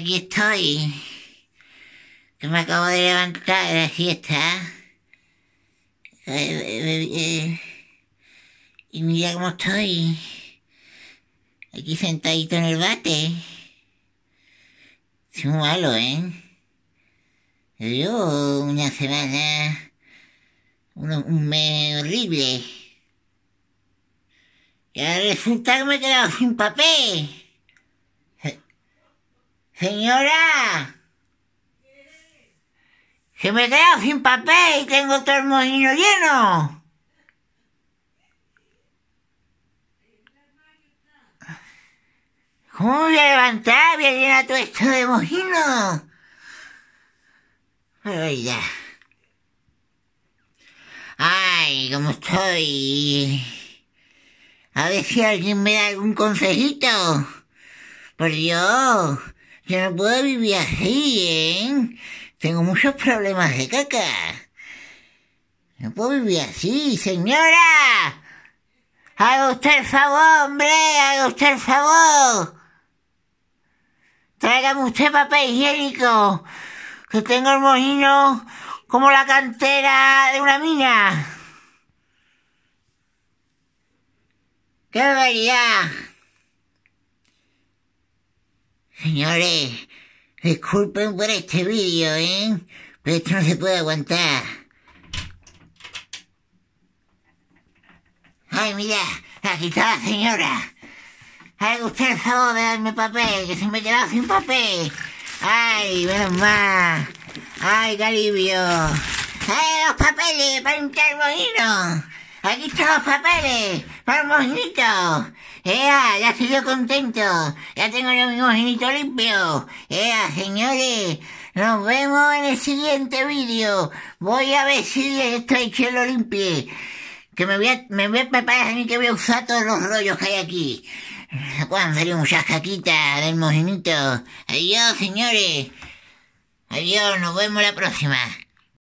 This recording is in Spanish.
aquí estoy. Que me acabo de levantar de la fiesta. Eh, eh, eh, y mira cómo estoy. Aquí sentadito en el bate. Soy malo, ¿eh? Yo una semana, un, un mes horrible. Y ahora resulta que me he quedado sin papel. Señora, ¡Se me he quedado sin papel y tengo todo el mojino lleno. ¿Cómo voy a levantar? Voy a llenar todo esto de mojino. Pero ya. Ay, cómo estoy. A ver si alguien me da algún consejito. Por yo. Yo no puedo vivir así, ¿eh? Tengo muchos problemas de caca. No puedo vivir así, señora. Haga usted el favor, hombre, haga usted el favor. Tráigame usted papel higiénico, que tengo el mojino como la cantera de una mina. ¡Qué barbaridad! Señores, disculpen por este vídeo, ¿eh? Pero esto no se puede aguantar. Ay, mira, aquí está señora. Ay, usted el favor de darme papel, que se me he quedado sin papel. Ay, menos más. Ay, qué alivio. Ay, los papeles para un carbonino. Aquí están los papeles. el mojinito! Ea, ya estoy yo contento. Ya tengo los mismos limpio! Ea, señores. Nos vemos en el siguiente vídeo. Voy a ver si esto estoy lo limpie. Que me voy a, me voy a preparar y mí que voy a usar todos los rollos que hay aquí. Cuando salió muchas caquitas del mojinito! Adiós, señores. Adiós, nos vemos la próxima.